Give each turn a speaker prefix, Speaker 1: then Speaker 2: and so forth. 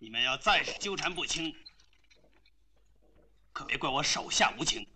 Speaker 1: 你们要再是纠缠不清，可别怪我手下无情。